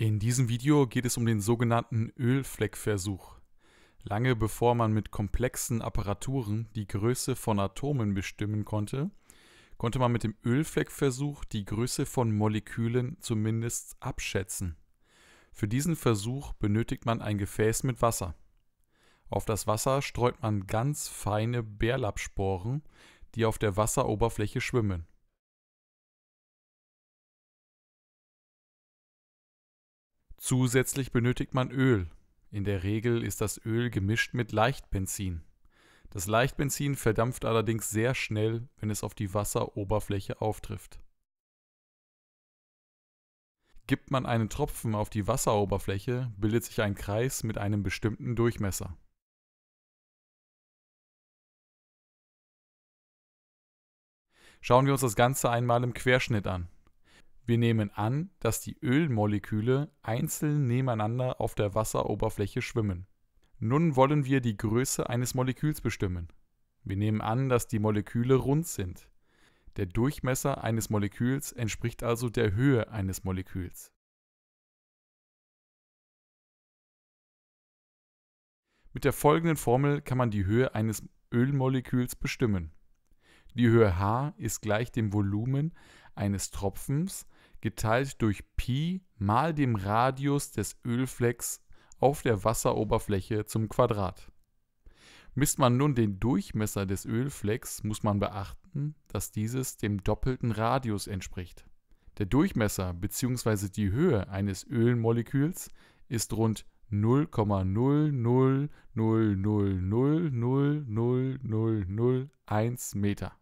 In diesem Video geht es um den sogenannten Ölfleckversuch. Lange bevor man mit komplexen Apparaturen die Größe von Atomen bestimmen konnte, konnte man mit dem Ölfleckversuch die Größe von Molekülen zumindest abschätzen. Für diesen Versuch benötigt man ein Gefäß mit Wasser. Auf das Wasser streut man ganz feine Bärlappsporen, die auf der Wasseroberfläche schwimmen. Zusätzlich benötigt man Öl. In der Regel ist das Öl gemischt mit Leichtbenzin. Das Leichtbenzin verdampft allerdings sehr schnell, wenn es auf die Wasseroberfläche auftrifft. Gibt man einen Tropfen auf die Wasseroberfläche, bildet sich ein Kreis mit einem bestimmten Durchmesser. Schauen wir uns das Ganze einmal im Querschnitt an. Wir nehmen an, dass die Ölmoleküle einzeln nebeneinander auf der Wasseroberfläche schwimmen. Nun wollen wir die Größe eines Moleküls bestimmen. Wir nehmen an, dass die Moleküle rund sind. Der Durchmesser eines Moleküls entspricht also der Höhe eines Moleküls. Mit der folgenden Formel kann man die Höhe eines Ölmoleküls bestimmen. Die Höhe h ist gleich dem Volumen eines Tropfens geteilt durch Pi mal dem Radius des Ölflecks auf der Wasseroberfläche zum Quadrat. Misst man nun den Durchmesser des Ölflecks, muss man beachten, dass dieses dem doppelten Radius entspricht. Der Durchmesser bzw. die Höhe eines Ölmoleküls ist rund 0,00000000001 Meter.